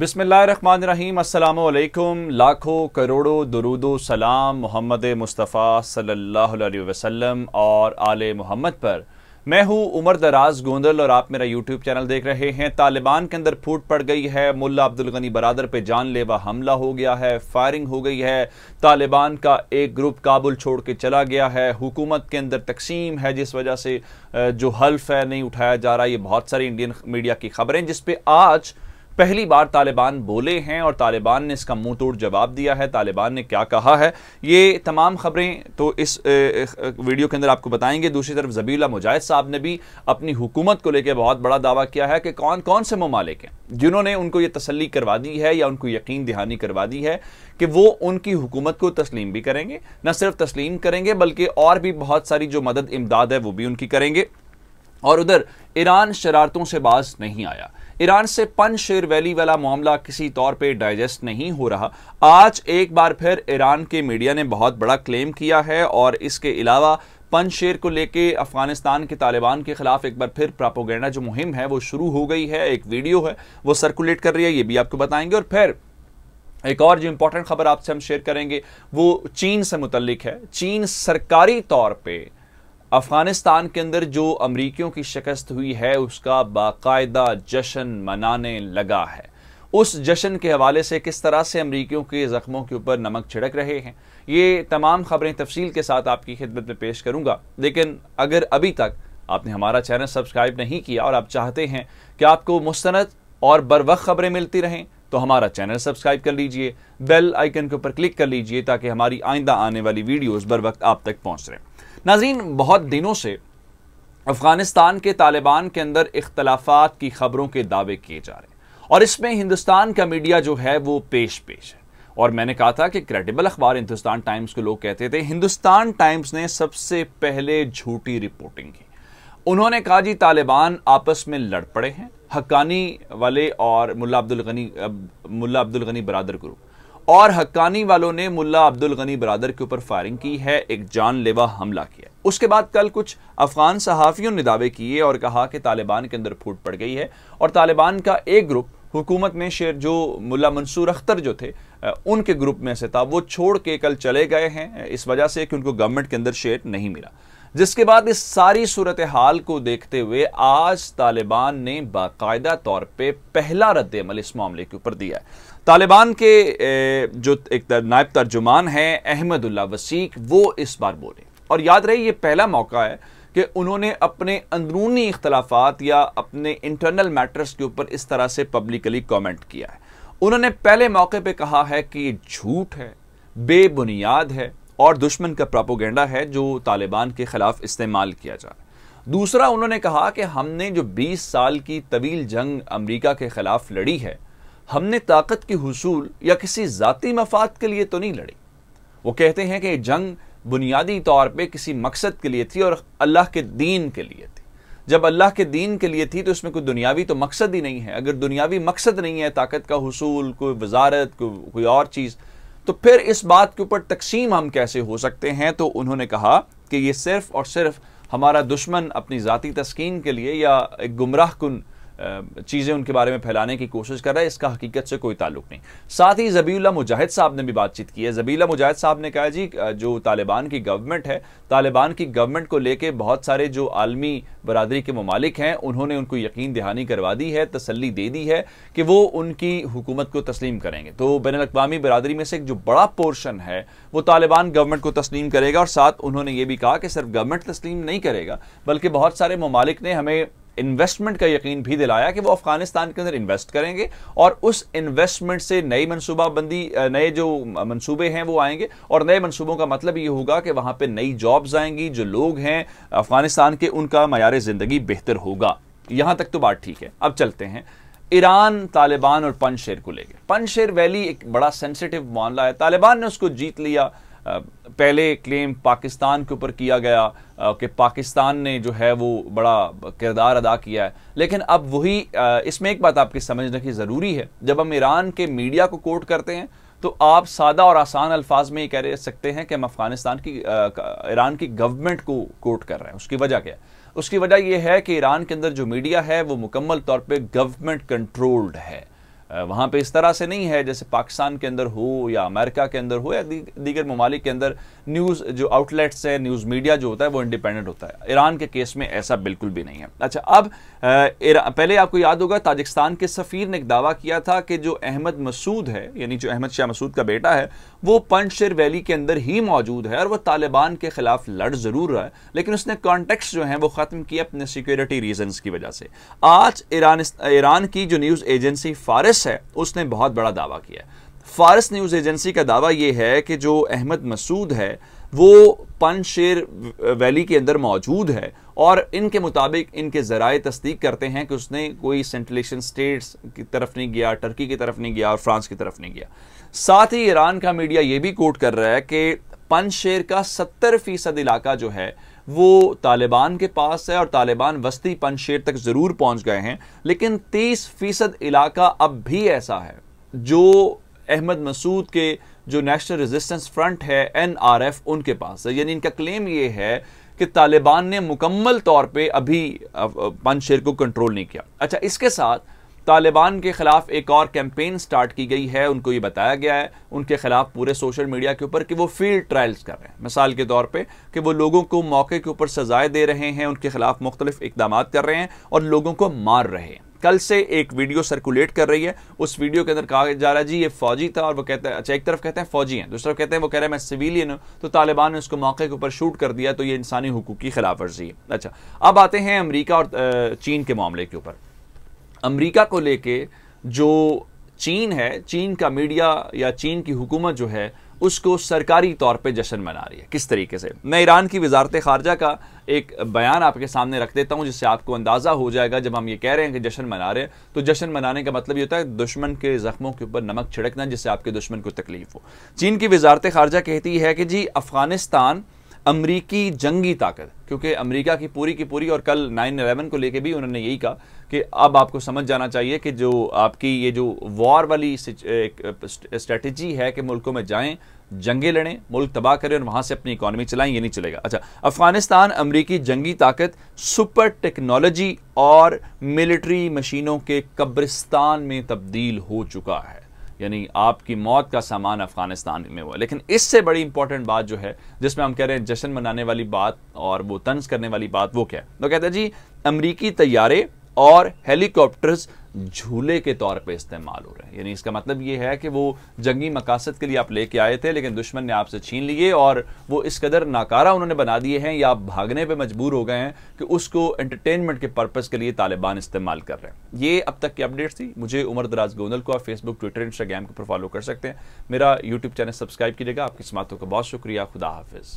बिसमीम अल्लाम लाखों करोड़ों दरुदो सलाम मोहम्मद मुस्तफ़ा सल्लल्लाहु अलैहि वसल्लम और आल मोहम्मद पर मैं हूँ उमर दराज गोंदल और आप मेरा यूट्यूब चैनल देख रहे हैं तालिबान के अंदर फूट पड़ गई है मुल्ला अब्दुल गनी बरादर पे जानलेवा हमला हो गया है फायरिंग हो गई है तालिबान का एक ग्रुप काबुल छोड़ के चला गया है हुकूमत के अंदर तकसीम है जिस वजह से जो हल्फ है नहीं उठाया जा रहा ये बहुत सारी इंडियन मीडिया की खबरें जिस पर आज पहली बार तालिबान बोले हैं और तालिबान ने इसका मुंह तोड़ जवाब दिया है तालिबान ने क्या कहा है ये तमाम खबरें तो इस वीडियो के अंदर आपको बताएंगे दूसरी तरफ जबीला मुजाहिद साहब ने भी अपनी हुकूमत को लेकर बहुत बड़ा दावा किया है कि कौन कौन से ममालिक हैं जिन्होंने उनको ये तसली करवा दी है या उनको यकीन दहानी करवा दी है कि वो उनकी हुकूमत को तस्लीम भी करेंगे न सिर्फ तस्लीम करेंगे बल्कि और भी बहुत सारी जो मदद इमदाद है वो भी उनकी करेंगे और उधर ईरान शरारतों से बाज नहीं आया ईरान से पन शेर वैली वाला मामला किसी तौर पे डाइजेस्ट नहीं हो रहा आज एक बार फिर ईरान के मीडिया ने बहुत बड़ा क्लेम किया है और इसके अलावा पन शेर को लेके अफगानिस्तान के तालिबान के खिलाफ एक बार फिर प्रापोगेंडा जो मुहिम है वो शुरू हो गई है एक वीडियो है वो सर्कुलेट कर रही है ये भी आपको बताएंगे और फिर एक और जो इंपॉर्टेंट खबर आपसे हम शेयर करेंगे वो चीन से मुतलिक है चीन सरकारी तौर पर अफगानिस्तान के अंदर जो अमरीकियों की शिकस्त हुई है उसका बाकायदा जश्न मनाने लगा है उस जश्न के हवाले से किस तरह से अमरीकियों के ज़ख्मों के ऊपर नमक छिड़क रहे हैं ये तमाम खबरें तफसील के साथ आपकी खिदमत में पेश करूँगा लेकिन अगर अभी तक आपने हमारा चैनल सब्सक्राइब नहीं किया और आप चाहते हैं कि आपको मुस्ंद और बर वक्त खबरें मिलती रहें तो हमारा चैनल सब्सक्राइब कर लीजिए बेल आइकन के ऊपर क्लिक कर लीजिए ताकि हमारी आइंदा आने वाली वीडियोस बर वक्त आप तक पहुंच रहे नाजरीन बहुत दिनों से अफगानिस्तान के तालिबान के अंदर इख्तलाफात की खबरों के दावे किए जा रहे हैं और इसमें हिंदुस्तान का मीडिया जो है वो पेश पेश है और मैंने कहा था कि क्रेडिबल अखबार हिंदुस्तान टाइम्स को लोग कहते थे हिंदुस्तान टाइम्स ने सबसे पहले झूठी रिपोर्टिंग की उन्होंने कहा जी तालिबान आपस में लड़ पड़े हैं हक्कानी वाले और मुला अब्दुल गनी मुला अब्दुल गनी बरदर ग्रुप और हक्कानी वालों ने मुल्ला अब्दुल गनी बरदर के ऊपर फायरिंग की है एक जानलेवा हमला किया उसके बाद कल कुछ अफगान सहाफ़ियों ने दावे किए और कहा कि तालिबान के अंदर फूट पड़ गई है और तालिबान का एक ग्रुप हुकूमत में शेर जो मुला मंसूर अख्तर जो थे उनके ग्रुप में से था वो छोड़ के कल चले गए हैं इस वजह से कि उनको गवर्नमेंट के अंदर शेर नहीं मिला जिसके बाद इस सारी सूरत हाल को देखते हुए आज तालिबान ने बाकायदा तौर पे पहला रद्दमल इस मामले के ऊपर दिया है तालिबान के जो एक नायब तर्जुमान हैं अहमदुल्ला वसीक वो इस बार बोले और याद रहे ये पहला मौका है कि उन्होंने अपने अंदरूनी इख्तलाफात या अपने इंटरनल मैटर्स के ऊपर इस तरह से पब्लिकली कमेंट किया है उन्होंने पहले मौके पे कहा है कि ये झूठ है बेबुनियाद है और दुश्मन का प्रापोगेंडा है जो तालिबान के खिलाफ इस्तेमाल किया जा रहा है दूसरा उन्होंने कहा कि हमने जो 20 साल की तवील जंग अमेरिका के खिलाफ लड़ी है हमने ताकत के हसूल या किसी जाति मफाद के लिए तो नहीं लड़ी वो कहते हैं कि जंग बुनियादी तौर पे किसी मकसद के लिए थी और अल्लाह के दीन के लिए थी जब अल्लाह के दीन के लिए थी तो इसमें कोई दुनियावी तो मकसद ही नहीं है अगर दुनियावी मकसद नहीं है ताकत का हसूल कोई वजारत कोई कोई और चीज़ तो फिर इस बात के ऊपर तकसीम हम कैसे हो सकते हैं तो उन्होंने कहा कि ये सिर्फ और सिर्फ हमारा दुश्मन अपनी ज़ाती तस्किन के लिए या एक गुमराह कन चीज़ें उनके बारे में फैलाने की कोशिश कर रहा है इसका हकीकत से कोई ताल्लुक नहीं साथ ही जबीला मुजाहिद साहब ने भी बातचीत की है जबीला मुजाहिद साहब ने कहा जी जो तालिबान की गवर्नमेंट है तालिबान की गवर्नमेंट को लेकर बहुत सारे जो आलमी बरदरी के ममालिक हैं उन्होंने उनको यकीन दहानी करवा दी है तसली दे दी है कि वो उनकी हुकूमत को तस्लीम करेंगे तो बैन अवी बरदरी में से एक जो बड़ा पोर्शन है वो तालिबान गवर्नमेंट को तस्लीम करेगा और साथ उन्होंने ये भी कहा कि सिर्फ गवर्नमेंट तस्लीम नहीं करेगा बल्कि बहुत सारे ममालिक ने हमें इन्वेस्टमेंट का यकीन भी दिलाया कि वो अफगानिस्तान के अंदर इन्वेस्ट करेंगे और उस इन्वेस्टमेंट से नई मनसूबाबंदी नए जो मनसूबे हैं वो आएंगे और नए मनसूबों का मतलब ये होगा कि वहाँ पर नई जॉब्स आएंगी जो लोग हैं अफगानिस्तान के उनका मैार ज़िंदगी बेहतर होगा यहाँ तक तो बात ठीक है अब चलते हैं ईरान तालिबान और पनशेर को लेकर पनशेर वैली एक बड़ा सेंसिटिव मामला है तालिबान ने उसको जीत लिया पहले क्लेम पाकिस्तान के ऊपर किया गया कि पाकिस्तान ने जो है वो बड़ा किरदार अदा किया है लेकिन अब वही इसमें एक बात आपकी समझने की ज़रूरी है जब हम ईरान के मीडिया को कोट करते हैं तो आप सादा और आसान अल्फाज में ये कह सकते हैं कि हम अफगानिस्तान की ईरान की गवर्नमेंट को कोट कर रहे हैं उसकी वजह क्या है उसकी वजह यह है कि ईरान के अंदर जो मीडिया है वो मुकम्मल तौर पर गवर्नमेंट कंट्रोल्ड है वहाँ पे इस तरह से नहीं है जैसे पाकिस्तान के अंदर हो या अमेरिका के अंदर हो या दीगर ममालिक के अंदर न्यूज़ जो आउटलेट्स हैं न्यूज़ मीडिया जो होता है वो इंडिपेंडेंट होता है ईरान के केस में ऐसा बिल्कुल भी नहीं है अच्छा अब पहले आपको याद होगा ताजिकिस्तान के सफ़ीर ने एक दावा किया था कि जो अहमद मसूद है यानी जो अहमद शाह मसूद का बेटा है वो पंचशेर वैली के अंदर ही मौजूद है और वो तालिबान के खिलाफ लड़ जरूर रहा है लेकिन उसने कॉन्टेक्ट जो है वो ख़त्म किया अपने सिक्योरिटी रीजन की वजह से आज ईरान ईरान की जो न्यूज़ एजेंसी फारस है उसने बहुत बड़ा दावा किया फारस न्यूज़ एजेंसी का दावा यह है कि जो अहमद मसूद है वो पंचशेर वैली के अंदर मौजूद है और इनके मुताबिक इनके ज़राए तस्दीक करते हैं कि उसने कोई सेंट्रलेशन स्टेट्स की तरफ नहीं गया टर्की की तरफ नहीं गया और फ्रांस की तरफ नहीं गया साथ ही ईरान का मीडिया ये भी कोट कर रहा है कि शेर का सत्तर फीसद इलाका जो है वो तालिबान के पास है और तालिबान वस्ती शेर तक ज़रूर पहुंच गए हैं लेकिन तीस फीसद इलाका अब भी ऐसा है जो अहमद मसूद के जो नेशनल रेजिस्टेंस फ्रंट है एफ उनके पास है यानी इनका क्लेम ये है कि तालिबान ने मुकम्मल तौर पे अभी पंजशेर को कंट्रोल नहीं किया अच्छा इसके साथ तालिबान के ख़िलाफ़ एक और कैंपेन स्टार्ट की गई है उनको ये बताया गया है उनके ख़िलाफ़ पूरे सोशल मीडिया के ऊपर कि वो फील्ड ट्रायल्स कर रहे हैं मिसाल के तौर पे कि वो लोगों को मौके के ऊपर सज़ाएं दे रहे हैं उनके ख़िलाफ़ मुख्तलिफ इकदाम कर रहे हैं और लोगों को मार रहे हैं कल से एक वीडियो सर्कुलेट कर रही है उस वीडियो के अंदर कहा जा रहा है जी ये फौजी था और वो कहते हैं अच्छा एक तरफ कहते हैं फौजी हैं दूसरी तरफ कहते हैं वो कह रहे हैं मैं सिविलियन हूँ तो तालिबान ने उसको मौके के ऊपर शूट कर दिया तो ये इंसानी हकूक की खिलाफ वर्जी है अच्छा अब आते हैं अमरीका और चीन के मामले के ऊपर अमरीका को लेके जो चीन है चीन का मीडिया या चीन की हुकूमत जो है उसको सरकारी तौर पे जश्न मना रही है किस तरीके से मैं ईरान की वजारत खारजा का एक बयान आपके सामने रख देता हूँ जिससे आपको अंदाज़ा हो जाएगा जब हम ये कह रहे हैं कि जश्न मना रहे हैं तो जश्न मनाने का मतलब ये होता है दुश्मन के ज़ख्मों के ऊपर नमक छिड़कना जिससे आपके दुश्मन को तकलीफ हो चीन की वजारत खारजा कहती है कि जी अफ़गानिस्तान अमरीकी जंगी ताकत क्योंकि अमरीका की पूरी की पूरी और कल नाइन अलेवन को लेके भी उन्होंने यही कहा कि अब आपको समझ जाना चाहिए कि जो आपकी ये जो वॉर वाली एक स्ट्रेटजी है कि मुल्कों में जाएं जंगे लड़ें मुल्क तबाह करें और वहां से अपनी इकॉनमी चलाएं ये नहीं चलेगा अच्छा अफगानिस्तान अमरीकी जंगी ताकत सुपर टेक्नोलॉजी और मिलिट्री मशीनों के कब्रिस्तान में तब्दील हो चुका है यानी आपकी मौत का सामान अफगानिस्तान में हुआ लेकिन इससे बड़ी इंपॉर्टेंट बात जो है जिसमें हम कह रहे हैं जश्न मनाने वाली बात और वो तंज करने वाली बात वो क्या है वो तो कहते हैं जी अमरीकी तैयारे और हेलीकॉप्टर्स झूले के तौर पे इस्तेमाल हो रहे हैं यानी इसका मतलब ये है कि वो जंगी मकासद के लिए आप लेके आए थे लेकिन दुश्मन ने आपसे छीन लिए और वो इस कदर नाकारा उन्होंने बना दिए हैं या आप भागने पे मजबूर हो गए हैं कि उसको एंटरटेनमेंट के पर्पज़ के लिए तालिबान इस्तेमाल कर रहे हैं ये अब तक की अपडेट्स थी मुझे उमर दराज गोंदल को आप फेसबुक ट्विटर इंस्टाग्राम के ऊपर फॉलो कर सकते हैं मेरा यूट्यूब चैनल सब्सक्राइब कीजिएगा आपकी समातों का बहुत शुक्रिया खुदा हाफिज़